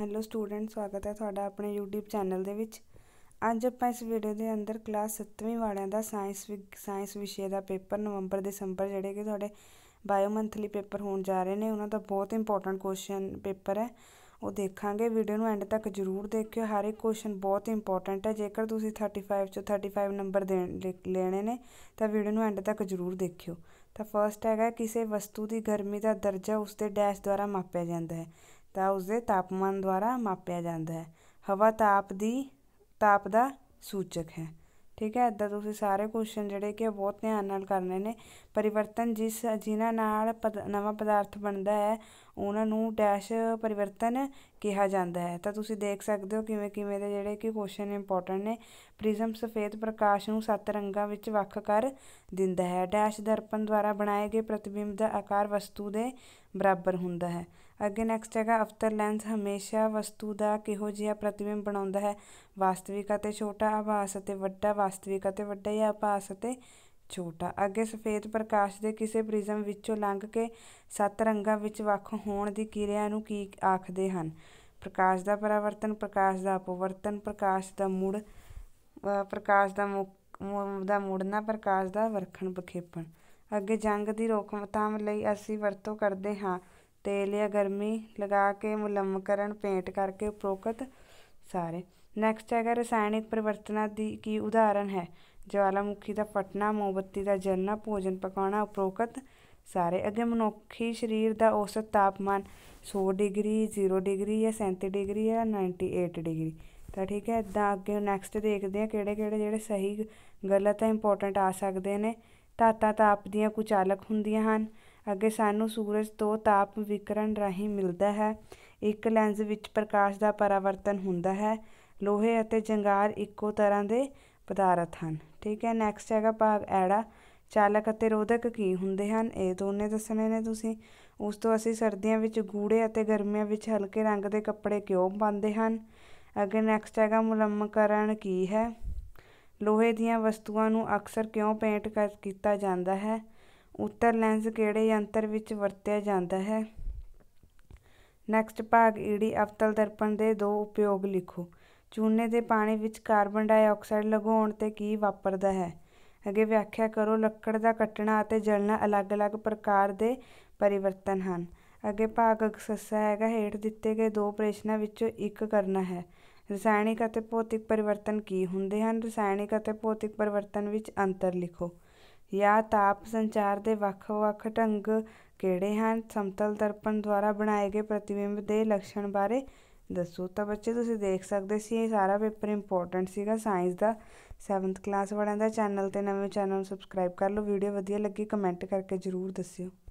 hello student ਸਵਾਗਤ ਹੈ ਤੁਹਾਡਾ ਆਪਣੇ YouTube ਚੈਨਲ ਦੇ ਵਿੱਚ ਅੱਜ ਆਪਾਂ ਇਸ ਵੀਡੀਓ ਦੇ ਅੰਦਰ ਕਲਾਸ 7ਵੀਂ ਵਾਲਿਆਂ ਦਾ ਸਾਇੰਸ ਸਾਇੰਸ ਵਿਸ਼ੇ ਦਾ ਪੇਪਰ ਨਵੰਬਰ ਦਸੰਬਰ ਜਿਹੜੇ ਕਿ ਤੁਹਾਡੇ ਬਾਇਓ ਮੰਥਲੀ ਪੇਪਰ ਹੋਣ ਜਾ ਰਹੇ ਨੇ ਉਹਨਾਂ ਦਾ ਬਹੁਤ ਇੰਪੋਰਟੈਂਟ ਕੁਐਸਚਨ ਪੇਪਰ ਹੈ ਉਹ ਦੇਖਾਂਗੇ ਵੀਡੀਓ ਨੂੰ ਐਂਡ ਤੱਕ ਜ਼ਰੂਰ ਦੇਖਿਓ ਹਰ ਇੱਕ ਕੁਐਸਚਨ ਬਹੁਤ ਇੰਪੋਰਟੈਂਟ ਹੈ ਜੇਕਰ ਤੁਸੀਂ 35 ਚੋਂ 35 ਨੰਬਰ ਲੈਣੇ ਨੇ ਤਾਂ ਵੀਡੀਓ ਨੂੰ ਐਂਡ ਤੱਕ ਜ਼ਰੂਰ ਦੇਖਿਓ ਤਾਂ ਫਰਸਟ ਹੈਗਾ ਕਿਸੇ ਵਸਤੂ ਦੀ ਗਰਮੀ ਦਾ ਦਰਜਾ ਉਸ ਦੇ ਡੈਸ਼ ਦੁਆਰਾ ਮਾਪਿਆ ਜਾਂਦਾ ਹੈ ਤਾਂ ਦੇ ਤਾਪਮਾਨ ਦੁਆਰਾ ਮਾਪਿਆ ਜਾਂਦਾ ਹੈ ਹਵਾ ਤਾਪ ਦੀ ਤਾਪ ਦਾ ਸੂਚਕ ਹੈ ਠੀਕ ਹੈ ਇਦਾਂ ਤੁਸੀਂ ਸਾਰੇ ਕੁਸ਼ਚਨ ਜਿਹੜੇ ਕਿ ਬਹੁਤ ਧਿਆਨ ਨਾਲ ਕਰਨੇ ਨੇ ਪਰਿਵਰਤਨ ਜਿਸ ਜਿਨ੍ਹਾਂ ਨਾਲ ਨਵਾਂ ਪਦਾਰਥ ਬਣਦਾ ਹੈ ਉਹਨਾਂ ਨੂੰ ਡੈਸ਼ ਪਰਿਵਰਤਨ ਕਿਹਾ ਜਾਂਦਾ ਹੈ ਤਾਂ ਤੁਸੀਂ ਦੇਖ ਸਕਦੇ ਹੋ ਕਿਵੇਂ ਕਿਵੇਂ ਦੇ ਜਿਹੜੇ ਕਿ ਕੁਸ਼ਚਨ ਇੰਪੋਰਟੈਂਟ ਨੇ ਪ੍ਰਿਜ਼ਮ ਸਫੇਦ ਪ੍ਰਕਾਸ਼ ਨੂੰ ਸੱਤ ਰੰਗਾਂ ਵਿੱਚ ਵੱਖ ਕਰ ਦਿੰਦਾ ਹੈ ਡੈਸ਼ ਦਰਪਣ ਦੁਆਰਾ ਬਣਾਏ ਗਏ ਪ੍ਰਤੀਬਿੰਬ ਦਾ ਆਕਾਰ ਵਸਤੂ ਦੇ ਬਰਾਬਰ ਹੁੰਦਾ ਹੈ ਅੱਗੇ ਨੈਕਸਟ ਹੈਗਾ ਅਫਤਰ ਲੈਂਸ ਹਮੇਸ਼ਾ ਵਸਤੂ ਦਾ ਕਿਹੋ ਜਿਹਾ ਪ੍ਰਤੀਬਿੰਬ ਬਣਾਉਂਦਾ ਹੈ ਵਾਸਤਵਿਕ ਅਤੇ ਛੋਟਾ ਆਭਾਸ ਅਤੇ ਵੱਡਾ ਵਾਸਤਵਿਕ ਅਤੇ ਵੱਡਾ ਜਾਂ ਆਭਾਸ ਅਤੇ ਛੋਟਾ ਅੱਗੇ ਸਫੇਦ ਪ੍ਰਕਾਸ਼ ਦੇ ਕਿਸੇ ਪ੍ਰਿਜ਼ਮ ਵਿੱਚੋਂ ਲੰਘ ਕੇ ਸੱਤ ਰੰਗਾਂ ਵਿੱਚ ਵੱਖ ਹੋਣ ਦੀ ਕਿਰਿਆ ਨੂੰ ਕੀ ਆਖਦੇ ਹਨ ਪ੍ਰਕਾਸ਼ ਦਾ ਪਰਵਰਤਨ ਪ੍ਰਕਾਸ਼ ਦਾ ਅਪਵਰਤਨ ਪ੍ਰਕਾਸ਼ ਦਾ ਮੁੜ ਪ੍ਰਕਾਸ਼ ਦਾ ਦਾ ਮੁੜਨਾ ਪ੍ਰਕਾਸ਼ ਦਾ ਵਰਖਣ ਵਿਖੇਪਣ ਅੱਗੇ ਜੰਗ ਦੀ ਰੋਕਥਾਮ ਲਈ ਅਸੀਂ ਵਰਤੋਂ ਕਰਦੇ ਹਾਂ ਤੇਲ ਜਾਂ ਗਰਮੀ ਲਗਾ ਕੇ ਮੁਲੱਮਕਰਨ ਪੇਂਟ ਕਰਕੇ ਉਪਰੋਕਤ ਸਾਰੇ ਨੈਕਸਟ ਹੈਗਾ ਰਸਾਇਣਿਕ ਪਰਿਵਰਤਨਾਂ ਦੀ ਕੀ ਉਦਾਹਰਨ ਹੈ ਜਵਾਲਾਮੁਖੀ ਦਾ ਫਟਣਾ ਮੋਮਬੱਤੀ ਦਾ ਜਲਣਾ ਭੋਜਨ ਪਕਾਉਣਾ ਉਪਰੋਕਤ ਸਾਰੇ ਅੱਗੇ ਮਨੁੱਖੀ ਸਰੀਰ ਦਾ ਔਸਤ ਤਾਪਮਾਨ 100 ਡਿਗਰੀ 0 ਡਿਗਰੀ ਜਾਂ 37 ਡਿਗਰੀ ਜਾਂ 98 ਡਿਗਰੀ ਤਾਂ ਠੀਕ ਹੈ ਇਦਾਂ ਅੱਗੇ ਨੈਕਸਟ ਦੇਖਦੇ ਆ ਕਿਹੜੇ ਕਿਹੜੇ ਜਿਹੜੇ ਸਹੀ ਗਲਤ ਹੈ ਇੰਪੋਰਟੈਂਟ ਆ ਸਕਦੇ ਨੇ ਧਾਤਾਂ ਤਾਪ ਦੀਆਂ ਕੁਚਾਲਕ ਹੁੰਦੀਆਂ ਹਨ ਅੱਗੇ ਸਾਨੂੰ ਸੂਰਜ ਤੋਂ ਤਾਪ ਵਿਕਰਣ ਰਾਹੀਂ ਮਿਲਦਾ ਹੈ ਇੱਕ ਲੈਂਜ਼ ਵਿੱਚ ਪ੍ਰਕਾਸ਼ ਦਾ ਪਰਾਵਰਤਨ ਹੁੰਦਾ ਹੈ ਲੋਹੇ ਅਤੇ ਜੰਗਾਰ ਇੱਕੋ ਤਰ੍ਹਾਂ ਦੇ ਪਦਾਰਥ ਹਨ ਠੀਕ ਹੈ ਨੈਕਸਟ ਹੈਗਾ ਭਾਗ ਐੜਾ ਚਾਲਕ ਅਤੇ ਰੋਧਕ ਕੀ ਹੁੰਦੇ ਹਨ ਇਹ ਦੋਨੇ ਦੱਸਣੇ ਨੇ ਤੁਸੀਂ ਉਸ ਤੋਂ ਅਸੀਂ ਸਰਦੀਆਂ ਵਿੱਚ ਗੂੜੇ ਅਤੇ ਗਰਮੀਆਂ ਵਿੱਚ ਹਲਕੇ ਰੰਗ ਦੇ ਕੱਪੜੇ ਕਿਉਂ ਪਾਉਂਦੇ ਹਨ ਅੱਗੇ ਨੈਕਸਟ ਹੈਗਾ ਮੁਲੰਮਕਰਨ ਕੀ ਹੈ ਲੋਹੇ ਦੀਆਂ ਵਸਤੂਆਂ ਨੂੰ ਅਕਸਰ ਕਿਉਂ ਪੇਂਟ ਕਰ ਕੀਤਾ ਜਾਂਦਾ ਹੈ ਉੱਤਰ ਲੈਂਸ ਕਿਹੜੇ ਯੰਤਰ ਵਿੱਚ ਵਰਤਿਆ ਜਾਂਦਾ ਹੈ ਨੈਕਸਟ ਭਾਗ ਈੜੀ ਅਵਤਲ ਦਰਪਣ ਦੇ ਦੋ ਉਪਯੋਗ ਲਿਖੋ ਚੂਨੇ ਦੇ ਪਾਣੀ ਵਿੱਚ ਕਾਰਬਨ ਡਾਈਆਕਸਾਈਡ ਲਗਾਉਣ ਤੇ ਕੀ ਵਾਪਰਦਾ ਹੈ ਅੱਗੇ ਵਿਆਖਿਆ ਕਰੋ ਲੱਕੜ ਦਾ ਕੱਟਣਾ ਅਤੇ ਜਲਣਾ ਅਲੱਗ-ਅਲੱਗ ਪ੍ਰਕਾਰ ਦੇ ਪਰਿਵਰਤਨ ਹਨ ਅੱਗੇ ਭਾਗ ਅਕਸਸਾ ਹੈਗਾ ਹੇਠ ਦਿੱਤੇ ਗਏ ਦੋ ਪ੍ਰਸ਼ਨਾਂ ਵਿੱਚੋਂ ਇੱਕ ਕਰਨਾ ਹੈ ਰਸਾਇਣਿਕ ਅਤੇ ਭੌਤਿਕ ਪਰਿਵਰਤਨ ਕੀ ਹੁੰਦੇ ਹਨ ਰਸਾਇਣਿਕ ਅਤੇ ਭੌਤਿਕ ਪਰਿਵਰਤਨ ਵਿੱਚ ਅੰਤਰ ਲਿਖੋ ਜਾਂ ਤਾਪ ਸੰਚਾਰ ਦੇ ਵੱਖ-ਵੱਖ ਢੰਗ ਕਿਹੜੇ ਹਨ ਸਮਤਲ ਦਰਪਣ ਦੁਆਰਾ ਬਣਾਏ ਗਏ ਪ੍ਰਤੀਬਿੰਬ ਦੇ ਲੱਛਣ ਬਾਰੇ ਦੱਸੋ ਤਾਂ ਬੱਚੇ ਤੁਸੀਂ ਦੇਖ ਸਕਦੇ ਸੀ ਇਹ ਸਾਰਾ ਪੇਪਰ ਇੰਪੋਰਟੈਂਟ ਸੀਗਾ ਸਾਇੰਸ ਦਾ 7th ਕਲਾਸ ਵਾਲਿਆਂ ਦਾ ਚੈਨਲ ਤੇ ਨਵੇਂ ਚੈਨਲ ਸਬਸਕ੍ਰਾਈਬ ਕਰ ਲਓ ਵੀਡੀਓ ਵਧੀਆ ਲੱਗੀ ਕਮੈਂਟ ਕਰਕੇ ਜ਼ਰੂਰ ਦੱਸਿਓ